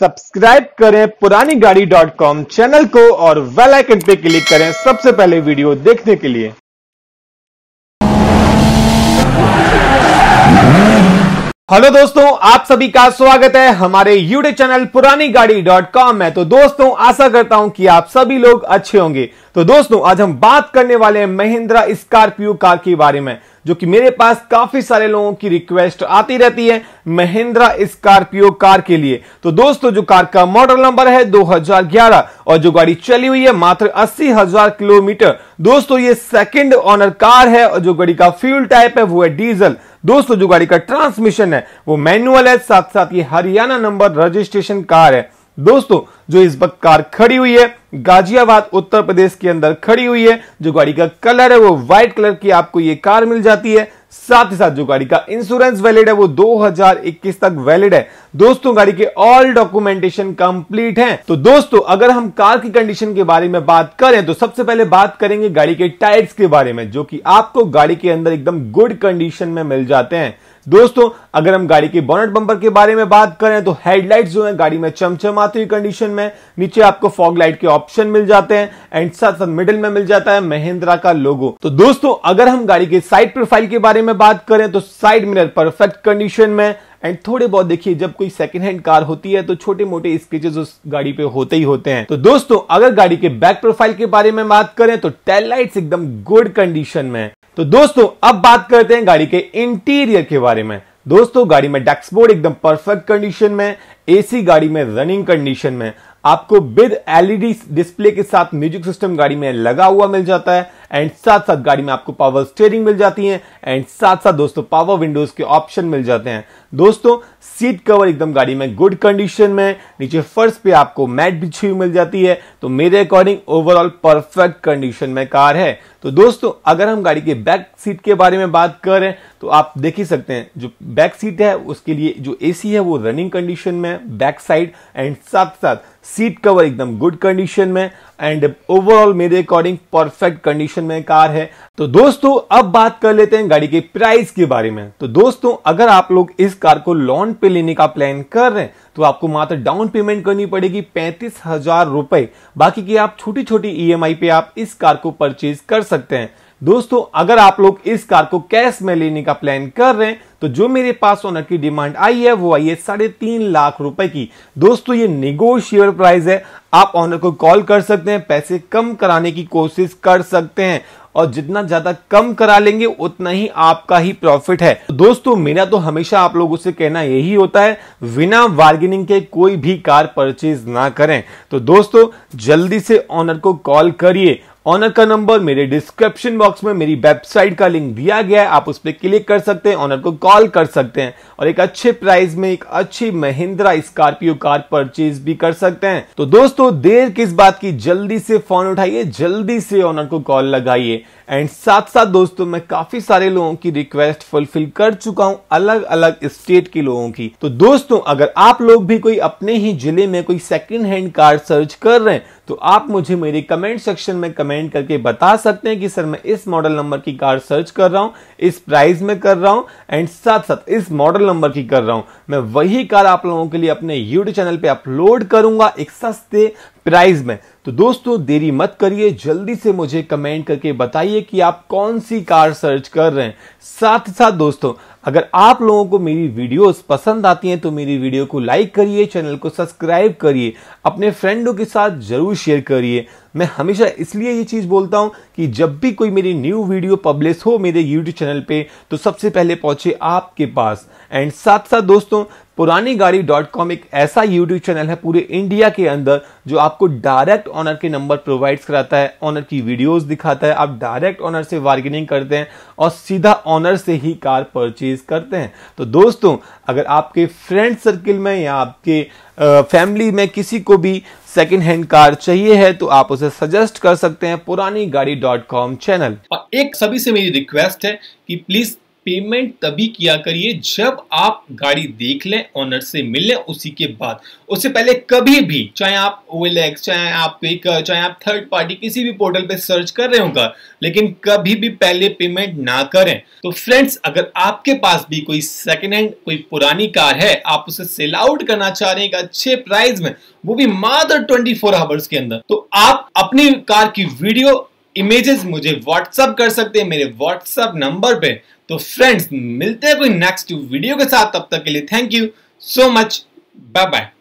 subscribe करें पुरानी गाड़ी डॉट कॉम चैनल को और वेल आइकन पे क्लिक करें सबसे पहले वीडियो देखने के लिए हेलो दोस्तों आप सभी का स्वागत है हमारे यूट्यूब चैनल पुरानी गाड़ी डॉट कॉम में तो दोस्तों आशा करता हूं कि आप सभी लोग अच्छे होंगे तो दोस्तों आज हम बात करने वाले हैं महिंद्रा स्कॉर्पियो कार के बारे में जो कि मेरे पास काफी सारे लोगों की रिक्वेस्ट आती रहती है महिंद्रा स्कॉर्पियो कार के लिए तो दोस्तों जो कार का मॉडल नंबर है 2011 और जो गाड़ी चली हुई है मात्र अस्सी हजार किलोमीटर दोस्तों ये सेकंड ऑनर कार है और जो गाड़ी का फ्यूल टाइप है वो है डीजल दोस्तों जो गाड़ी का ट्रांसमिशन है वो मैनुअल है साथ साथ ये हरियाणा नंबर रजिस्ट्रेशन कार है दोस्तों जो इस वक्त कार खड़ी हुई है गाजियाबाद उत्तर प्रदेश के अंदर खड़ी हुई है जो गाड़ी का कलर है वो व्हाइट कलर की आपको ये कार मिल जाती है साथ ही साथ जो गाड़ी का इंश्योरेंस वैलिड है वो 2021 तक वैलिड है दोस्तों गाड़ी के ऑल डॉक्यूमेंटेशन कंप्लीट हैं तो दोस्तों अगर हम कार की कंडीशन के बारे में बात करें तो सबसे पहले बात करेंगे गाड़ी के टायर्स के बारे में जो कि आपको गाड़ी के अंदर एकदम गुड कंडीशन में मिल जाते हैं दोस्तों अगर हम गाड़ी के बोनट बम्पर के बारे में बात करें तो हेडलाइट जो है गाड़ी में चमचमाती हुई कंडीशन में नीचे आपको फॉग लाइट के ऑप्शन मिल जाते हैं एंड साथ साथ मिडिल में मिल जाता है महिंद्रा का लोगो तो दोस्तों अगर हम गाड़ी के साइड प्रोफाइल के बारे में में बात करें तो साइड मिरर परफेक्ट कंडीशन में एंड थोड़े बहुत देखिए जब कोई सेकंड हैंड कार होती है तो छोटे मोटे स्केचेस उस गाड़ी पे होते ही होते हैं तो दोस्तों अगर गाड़ी के बैक प्रोफाइल के बारे में बात करें तो टेल लाइट्स एकदम गुड कंडीशन में तो दोस्तों अब बात करते हैं गाड़ी के इंटीरियर के बारे में दोस्तों गाड़ी में डैक्सबोर्ड एकदम परफेक्ट कंडीशन में एसी गाड़ी में रनिंग कंडीशन में आपको विद एलईडी डिस्प्ले के साथ म्यूजिक सिस्टम गाड़ी में लगा हुआ मिल जाता है एंड साथ साथ गाड़ी में आपको पावर स्टेयरिंग मिल जाती है एंड साथ साथ दोस्तों पावर विंडोज के ऑप्शन मिल जाते हैं दोस्तों सीट कवर एकदम गाड़ी में गुड कंडीशन में नीचे फर्श पे आपको मैट बिछी हुई मिल जाती है तो मेरे अकॉर्डिंग ओवरऑल परफेक्ट कंडीशन में कार है तो दोस्तों अगर हम गाड़ी के बैक सीट के बारे में बात करें तो आप देख ही सकते हैं जो बैक सीट है उसके लिए जो एसी है वो रनिंग कंडीशन में बैक साइड एंड साथ साथ सीट कवर एकदम गुड कंडीशन में एंड ओवरऑल मेरे अकॉर्डिंग परफेक्ट कंडीशन में कार है तो दोस्तों अब बात कर लेते हैं गाड़ी के प्राइस के बारे में तो दोस्तों अगर आप लोग इस कार को लोन पे लेने का प्लान कर रहे हैं तो आपको मात्र डाउन पेमेंट करनी पड़ेगी पैंतीस हजार रुपए बाकी की आप छोटी छोटी ईएमआई पे आप इस कार को परचेज कर सकते हैं दोस्तों अगर आप लोग इस कार को कैश में लेने का प्लान कर रहे हैं तो जो मेरे पास ऑनर की डिमांड आई है वो आई है साढ़े तीन लाख रुपए की दोस्तों ये निगोशियबल प्राइस है आप ऑनर को कॉल कर सकते हैं पैसे कम कराने की कोशिश कर सकते हैं और जितना ज्यादा कम करा लेंगे उतना ही आपका ही प्रॉफिट है दोस्तों मेरा तो हमेशा आप लोगों से कहना यही होता है बिना बार्गेनिंग के कोई भी कार परचेज ना करें तो दोस्तों जल्दी से ऑनर को कॉल करिए ऑनर का नंबर मेरे डिस्क्रिप्शन बॉक्स में मेरी वेबसाइट का लिंक दिया गया है आप उस पर क्लिक कर सकते हैं ऑनर को कॉल कर सकते हैं और एक अच्छे प्राइस में एक अच्छी महिंद्रा स्कॉर्पियो कार परचेज भी कर सकते हैं तो दोस्तों देर किस बात की जल्दी से फोन उठाइए जल्दी से ऑनर को कॉल लगाइए एंड साथ साथ दोस्तों मैं काफी सारे लोगों की रिक्वेस्ट फुलफिल कर चुका हूं अलग अलग स्टेट के लोगों की तो दोस्तों अगर आप लोग भी कोई अपने ही जिले में कोई सेकेंड हैंड कार सर्च कर रहे हैं तो आप मुझे मेरे कमेंट सेक्शन में कमेंट करके बता सकते हैं कि सर मैं इस मॉडल नंबर की कार सर्च कर रहा हूं इस प्राइस में कर रहा हूं एंड साथ साथ इस मॉडल नंबर की कर रहा हूं मैं वही कार आप लोगों के लिए अपने यूट्यूब चैनल पर अपलोड करूंगा एक सस्ते प्राइस में तो दोस्तों देरी मत करिए जल्दी से मुझे कमेंट करके बताइए कि आप कौन सी कार सर्च कर रहे हैं साथ साथ दोस्तों अगर आप लोगों को मेरी वीडियोस पसंद आती हैं तो मेरी वीडियो को लाइक करिए चैनल को सब्सक्राइब करिए अपने फ्रेंडों के साथ जरूर शेयर करिए मैं हमेशा इसलिए ये चीज़ बोलता हूँ कि जब भी कोई मेरी न्यू वीडियो पब्लिश हो मेरे यूट्यूब चैनल पे तो सबसे पहले पहुंचे आपके पास एंड साथ साथ दोस्तों पुरानी गाड़ी डॉट कॉम एक ऐसा यूट्यूब चैनल है पूरे इंडिया के अंदर जो आपको डायरेक्ट ऑनर के नंबर प्रोवाइड कराता है ऑनर की वीडियोस दिखाता है आप डायरेक्ट ऑनर से बार्गेनिंग करते हैं और सीधा ऑनर से ही कार परचेज करते हैं तो दोस्तों अगर आपके फ्रेंड सर्किल में या आपके फैमिली में किसी को भी सेकेंड हैंड कार चाहिए है तो आप उसे सजेस्ट कर सकते हैं पुरानी गाड़ी डॉट कॉम चैनल और एक सभी से मेरी रिक्वेस्ट है कि प्लीज पेमेंट तभी किया करिए जब आप गाड़ी देख लें ऑनर से मिल लें उसी के बाद उससे पहले कभी भी चाहे आप ओएलएक्स चाहे आप पिक चाहे आप थर्ड पार्टी किसी भी पोर्टल पे सर्च कर रहे होगा लेकिन कभी भी पहले पेमेंट ना करें तो फ्रेंड्स अगर आपके पास भी कोई सेकेंड हैंड कोई पुरानी कार है आप उसे सेल आउट करना चाह रहे हैं अच्छे प्राइस में वो भी मात्र ट्वेंटी फोर आवर्स के अंदर तो आप अपनी कार की वीडियो इमेजेस मुझे व्हाट्सअप कर सकते हैं मेरे व्हाट्सअप नंबर पे तो फ्रेंड्स मिलते हैं कोई नेक्स्ट वीडियो के साथ तब तक के लिए thank you so much bye bye